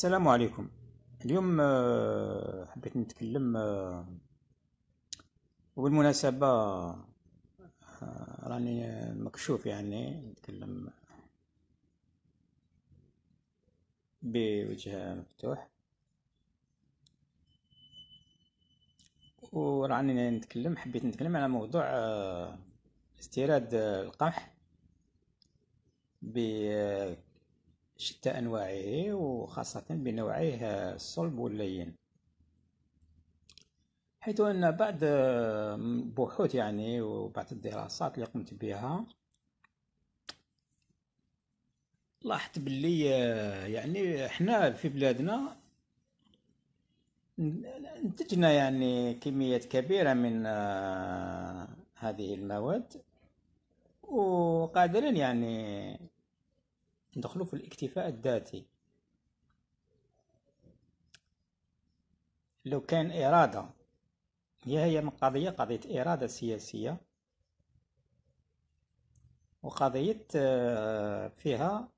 السلام عليكم اليوم آه، حبيت نتكلم آه، وبالمناسبة آه، راني مكشوف يعني نتكلم بوجه مفتوح وراني نتكلم حبيت نتكلم على موضوع استيراد القمح ب شتى أنواعه وخاصة بنوعيه الصلب واللين حيث أن بعد آه، بحوث يعني وبعض الدراسات اللي قمت بها لاحظت باللي آه، يعني احنا في بلادنا انتجنا يعني كميات كبيرة من آه، هذه المواد وقادرين يعني ندخلو في الاكتفاء الذاتي لو كان إرادة هي هي من قضية قضية إرادة سياسية وقضية آه، فيها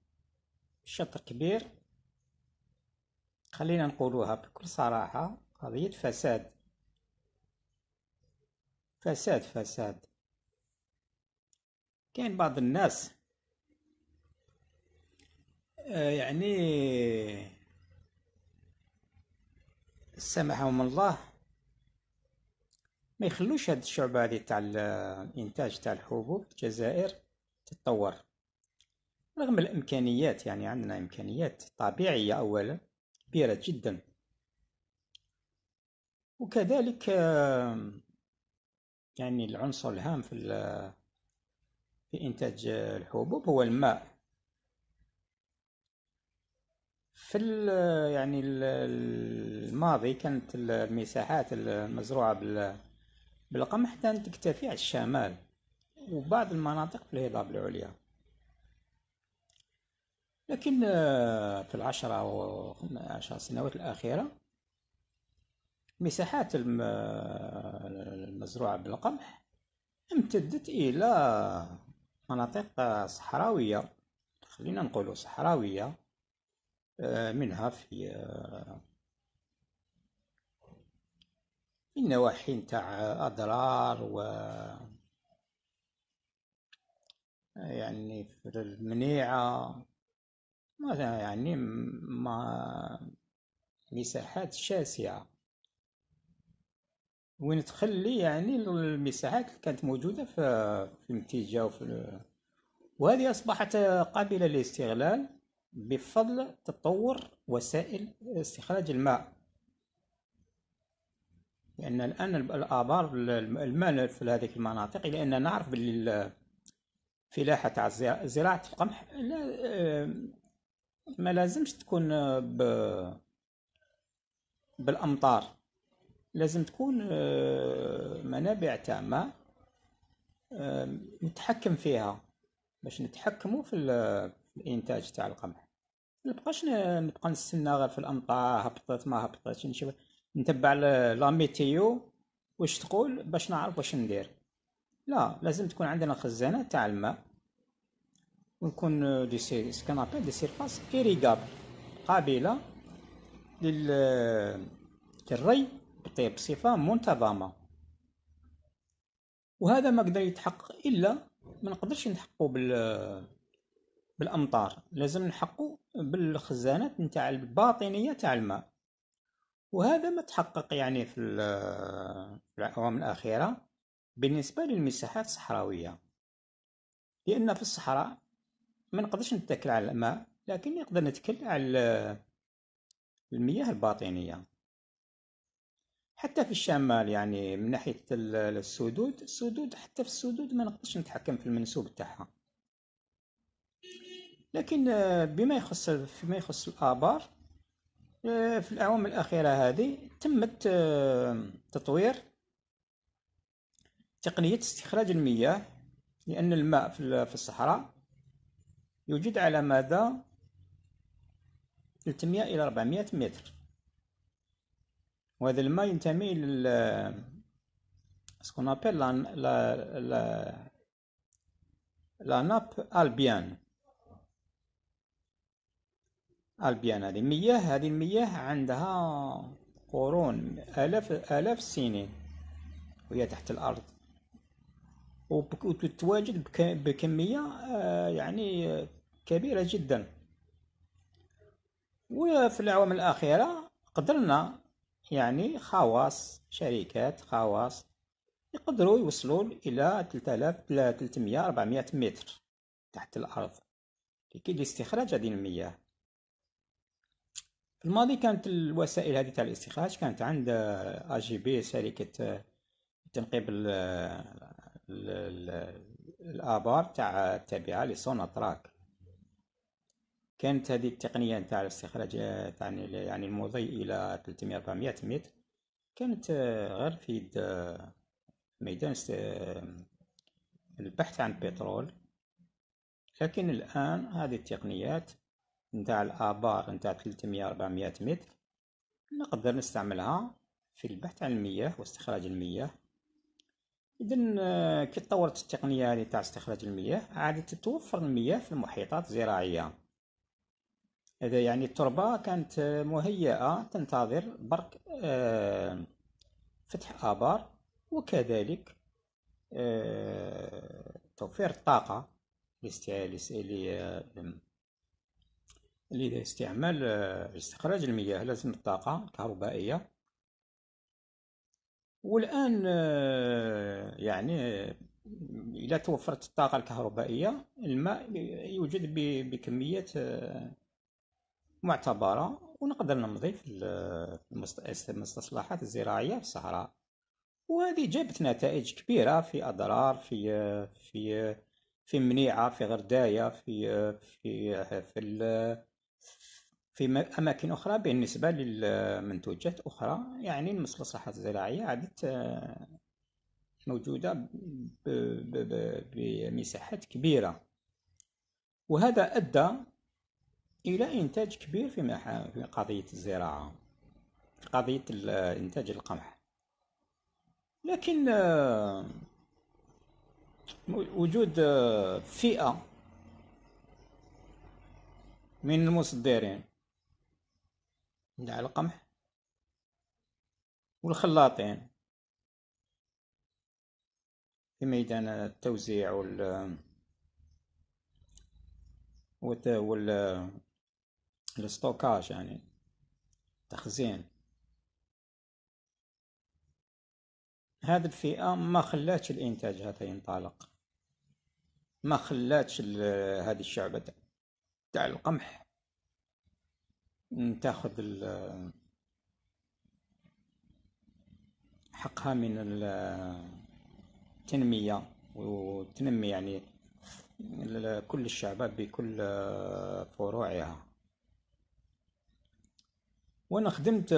شط كبير خلينا نقولوها بكل صراحة قضية فساد فساد فساد كاين بعض الناس آه، يعني سمحهم الله ما يخلوش هاد الشعبة هادي تاع الإنتاج تاع الحبوب في الجزائر تتطور رغم الإمكانيات يعني عندنا إمكانيات طبيعية أولا كبيرة جدا وكذلك آه، يعني العنصر الهام في في إنتاج الحبوب هو الماء في يعني الماضي كانت المساحات المزروعة بالقمح كانت تكتفي على الشمال وبعض المناطق في الهضاب العليا لكن آه، في العشرة أو عشر سنوات الأخيرة مساحات المزروعة بالقمح امتدت إلى مناطق صحراوية خلينا نقول صحراوية آه، منها آه، في النواحي نتاع أضرار و آه، يعني في المنيعة مثلا يعني ما مساحات شاسعة وين تخلي يعني المساحات اللي كانت موجودة في في متيجة وفي وهذه أصبحت قابلة للاستغلال بفضل تطور وسائل استخراج الماء لأن الآن الآبار الماء في هذه المناطق لأن نعرف فلاحة زراعة القمح لا آه، ما لازمش تكون بالأمطار لازم تكون آه، منابع تامة آه، نتحكم فيها باش نتحكموا في الانتاج تاع القمح ما بقاش نبقى نستنى غير في الامطار هبطت ما هبطتش نشوف نتبع لا ميتيو واش تقول باش نعرف واش ندير لا لازم تكون عندنا خزانه تاع الماء ونكون دي سي سكانابي دي سيرفاس ايريغاب قابله لل للري بصفه منتظمه وهذا ما قدر يتحقق الا ما نقدرش نحققه بال بالامطار لازم نحقو بالخزانات نتاع الباطنيه تاع الماء وهذا ما تحقق يعني في الأعوام الأخيرة بالنسبة للمساحات الصحراوية لأن في الصحراء ما نقدرش نتكل على الماء لكن نقدر نتكل على المياه الباطنية حتى في الشمال يعني من ناحية السدود السدود حتى في السدود ما نقدرش نتحكم في المنسوب تاعها لكن آه، بما يخص فيما يخص الآبار آه، في الأعوام الأخيرة هذه تمت آه، تطوير تقنية استخراج المياه لأن الماء في الصحراء يوجد على مدى 300 إلى 400 متر وهذا الماء ينتمي لل سكون ابل لا لا لا ناب البيان البيان هذه المياه هذه المياه عندها قرون آلاف آلاف السنين وهي تحت الأرض وتتواجد بكمية آه، يعني كبيرة جدا وفي الأعوام الأخيرة قدرنا يعني خواص شركات خواص يقدروا يوصلوا إلى 300 400 متر تحت الأرض لكي لاستخراج هذه المياه في الماضي كانت الوسائل هذه تاع الاستخراج كانت عند اي جي بي شركه آه، تنقيب آه، الابار تاع التابعه لسونا تراك كانت هذه التقنيه تاع الاستخراج آه، تاع يعني المضي الى 300 400 متر كانت غير في ميدان البحث عن البترول لكن الان هذه التقنيات نتاع الآبار نتاع 300 400 متر نقدر نستعملها في البحث عن المياه واستخراج المياه إذا آه، كي تطورت التقنية هذه تاع استخراج المياه عادت توفر المياه في المحيطات الزراعية هذا يعني التربة كانت آه، مهيئة تنتظر برك آه، فتح آبار وكذلك توفير الطاقة لاستعمال آه، استخراج المياه لازم الطاقة الكهربائية والآن آه، يعني آه، إذا توفرت الطاقة الكهربائية الماء يوجد بكميات معتبرة ونقدر نمضي في المستصلحات الزراعية في الصحراء وهذه جابت نتائج كبيرة في أضرار في في في منيعة في غرداية في في في, في في أماكن أخرى بالنسبة للمنتوجات أخرى يعني المصلصحات الزراعية عادت موجودة بمساحات كبيرة وهذا أدى إلى إنتاج كبير في قضية الزراعة في قضية إنتاج القمح لكن وجود فئة من المصدرين نتاع القمح والخلاطين في ميدان التوزيع وال وال الستوكاج يعني تخزين هذه الفئة ما خلاتش الإنتاج هذا ينطلق ما خلاتش هذه الشعبة تاع القمح تاخذ حقها من التنمية وتنمي يعني كل الشعبات بكل فروعها وانا خدمت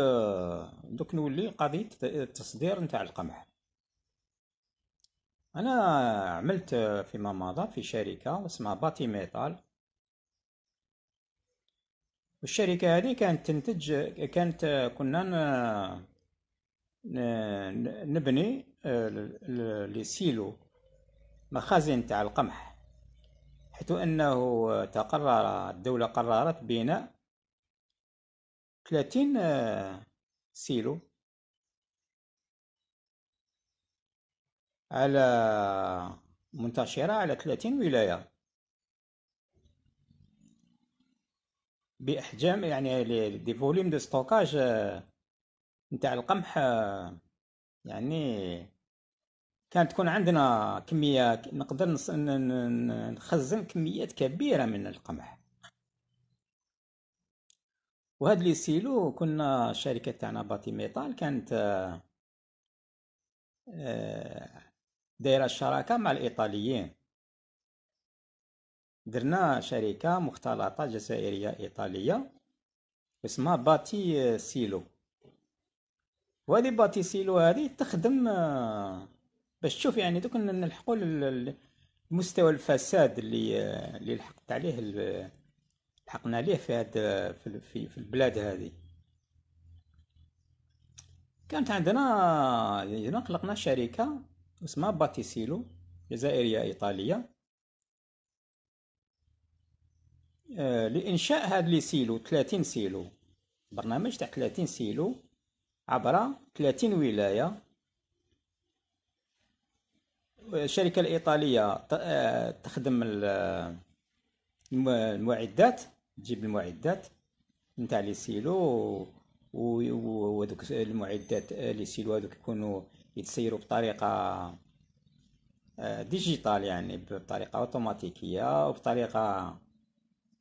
دوك نولي قضية التصدير نتاع القمح انا عملت فيما مضى في شركة اسمها باتي ميتال الشركة هذه كانت تنتج كانت كنا نبني آه، لي سيلو مخازن تاع القمح حيث انه تقرر الدوله قررت بناء 30 آه، سيلو على منتشرة على 30 ولاية باحجام يعني دي فوليوم دو ستوكاج آه، نتاع القمح آه، يعني كانت تكون عندنا كميه نقدر نخزن كميات كبيره من القمح وهاد لي سيلو كنا الشركه تاعنا باتي ميتال كانت آه، دايره الشراكه مع الايطاليين درنا شركة مختلطة جزائرية إيطالية اسمها باتي سيلو وهذه باتي سيلو هذه تخدم آه، باش تشوف يعني دوك نلحقوا لمستوى الفساد اللي آه، اللي لحقت عليه لحقنا عليه في هاد آه، في, في البلاد هذه كانت عندنا هنا خلقنا شركة اسمها باتيسيلو جزائرية إيطالية آه، لانشاء هاد لي سيلو 30 سيلو برنامج تاع 30 سيلو عبر 30 ولايه الشركه الايطاليه آه، تخدم المعدات تجيب المعدات نتاع لي سيلو وهذوك المعدات لي سيلو هذوك يكونوا يتسيروا بطريقه آه، ديجيتال يعني بطريقه اوتوماتيكيه وبطريقه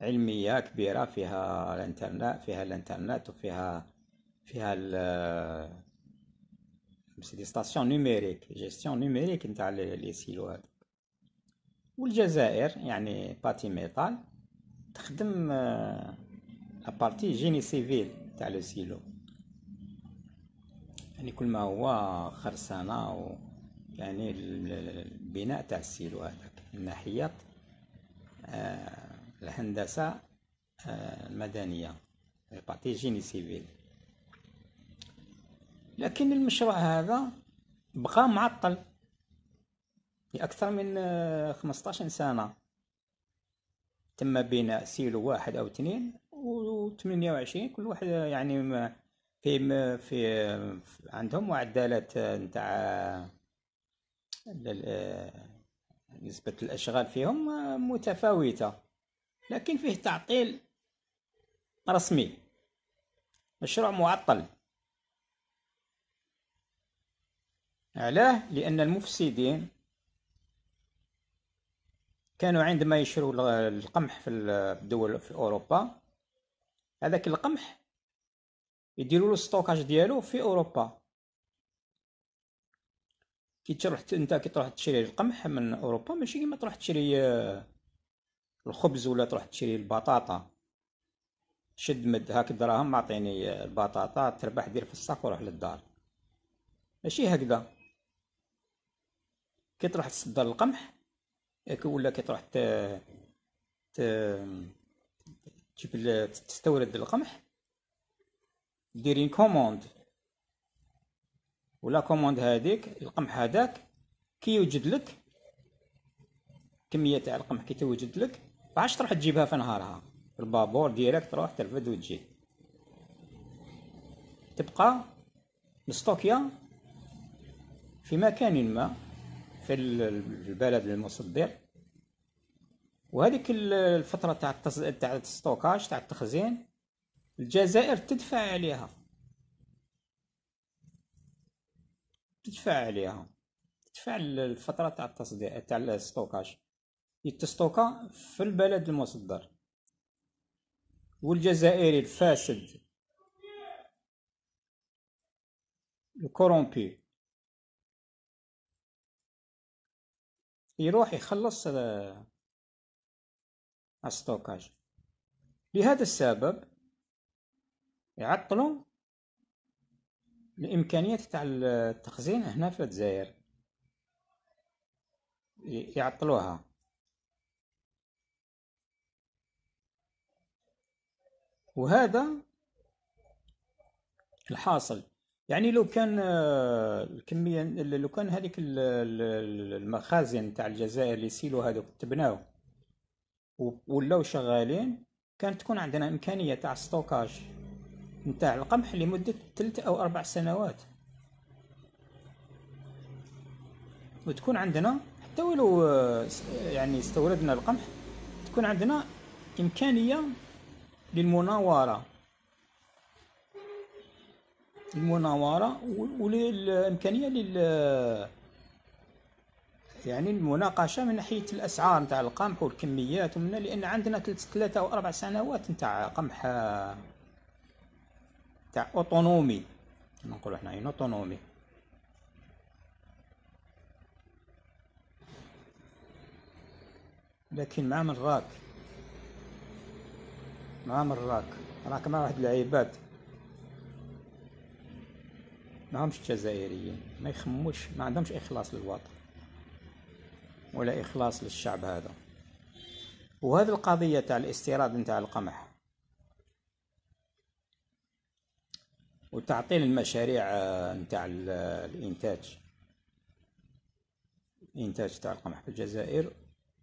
علمية كبيرة فيها الانترنت فيها الانترنت وفيها فيها ال سي دي ستاسيون نوميريك جيستيون نوميريك نتاع لي سيلو هادوك والجزائر يعني باتي ميطال تخدم ابارتي جيني سيفيل تاع لو سيلو يعني كل ما هو خرسانة و يعني البناء تاع السيلو هذاك ناحية آه الهندسة آه، المدنية الباتي جيني سيفيل لكن المشروع هذا بقى معطل لأكثر من 15 آه، سنة تم بناء سيلو واحد أو اثنين و 28 كل واحد آه، يعني في في عندهم معدلات نتاع نسبة الأشغال فيهم متفاوتة لكن فيه تعطيل رسمي مشروع معطل علاه لأن المفسدين كانوا عندما يشروا القمح في الدول في أوروبا هذاك القمح يديروا له ستوكاج ديالو في أوروبا كي تروح انت كي تروح تشري القمح من أوروبا ماشي كيما تروح تشري آه، الخبز ولا تروح تشري البطاطا شد مد هاك الدراهم معطيني البطاطا تربح دير في الساق وروح للدار ماشي هكذا كي تروح تصدر القمح إيه، ولا كي تروح ت... ت... تجيب تستورد القمح ديرين كوموند ولا كوموند هذيك القمح هذاك كي يوجد لك كمية تاع القمح كي توجد لك عادش تروح تجيبها في نهارها في البابور ديالك تروح ترفد وتجي تبقى مستوكيا في مكان ما في البلد المصدر وهذيك الفترة تاع تاع الستوكاج تاع التخزين الجزائر تدفع عليها تدفع عليها تدفع الفترة تاع التصدير تاع الستوكاج يتستوكا في البلد المصدر والجزائري الفاسد الكورومبي يروح يخلص آه، الستوكاج لهذا السبب يعطلوا الامكانيات تاع التخزين هنا في الجزائر يعطلوها وهذا الحاصل يعني لو كان آه، الكميه لو كان هذيك المخازن تاع الجزائر اللي سيلو هذوك تبناو ولاو شغالين كانت تكون عندنا امكانيه تاع ستوكاج نتاع القمح لمده ثلاث او اربع سنوات وتكون عندنا حتى ولو آه، يعني استوردنا القمح تكون عندنا امكانيه للمناورة المناورة والإمكانية لل يعني المناقشة من ناحية الأسعار نتاع القمح والكميات ومن لأن عندنا ثلاثة أو أربع سنوات نتاع قمح تاع اوتونومي نقولوا حنايا يعني اوتونومي لكن مع من راك مع مراك راك مع واحد العباد ماهمش جزائريين ما يخموش ما عندهمش اخلاص للوطن ولا اخلاص للشعب هذا وهذه القضيه تاع الاستيراد نتاع القمح وتعطيل المشاريع آه، نتاع آه، الانتاج الانتاج تاع القمح في الجزائر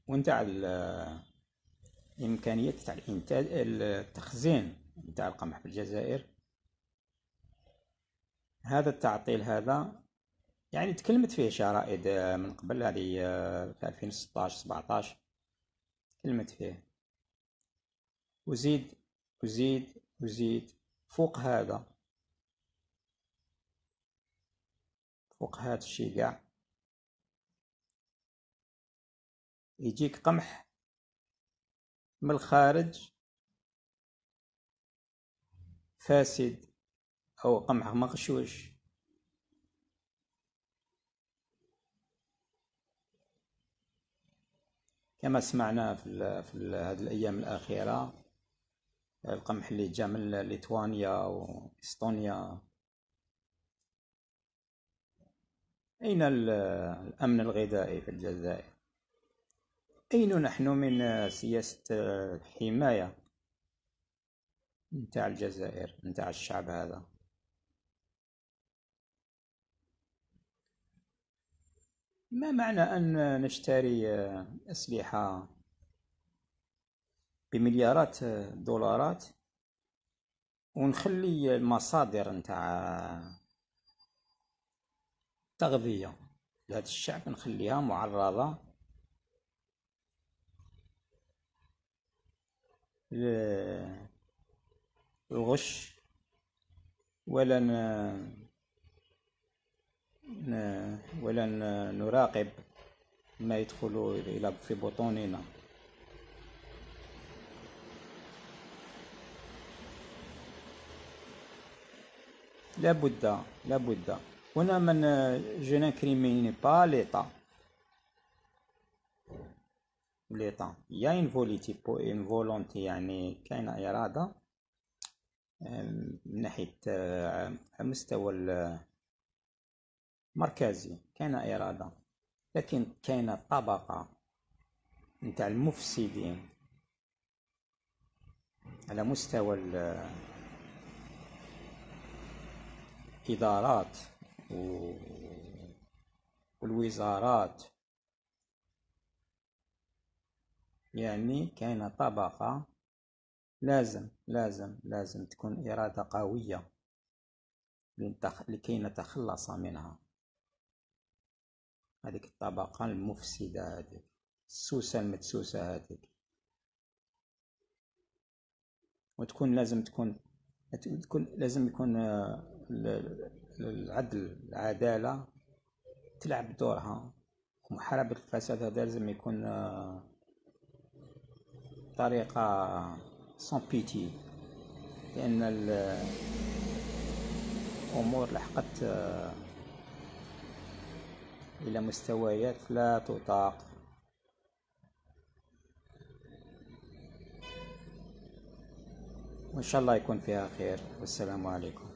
ونتاع آه، الامكانيات تاع الانتاج التخزين تاع القمح في الجزائر هذا التعطيل هذا يعني تكلمت فيه شرائد آه، من قبل هذه آه، في 2016 17 تكلمت فيه وزيد وزيد وزيد فوق هذا فوق هذا الشيء قاع يجيك قمح من الخارج فاسد أو قمح مغشوش كما سمعنا في, الـ في هذه الأيام الأخيرة القمح اللي جا من ليتوانيا وإستونيا أين الأمن الغذائي في الجزائر؟ أين نحن من آه، سياسة الحماية آه، نتاع الجزائر نتاع الشعب هذا ما معنى أن نشتري آه، أسلحة بمليارات دولارات ونخلي المصادر نتاع تغذية لهذا الشعب نخليها معرضة الغش ولا ولا نراقب ما يدخل إلى في بطوننا لابد لابد هنا من جو نكريميني با ليطا ليطا يا ان فوليتي بو ان فولونتي يعني كاينه اراده من ناحيه مستوى المركزي كاينه اراده لكن كاينه طبقه نتاع المفسدين على مستوى الادارات والوزارات يعني كاينة طبقة لازم لازم لازم تكون إرادة قوية لكي نتخلص منها هذيك الطبقة المفسدة هذيك السوسة المدسوسة هذيك وتكون لازم تكون تكون لازم يكون آه، العدل العدالة تلعب دورها ومحاربة الفساد هذا لازم يكون آه، بطريقة سون بيتي لأن الأمور لحقت إلى مستويات لا تطاق وإن شاء الله يكون فيها خير والسلام عليكم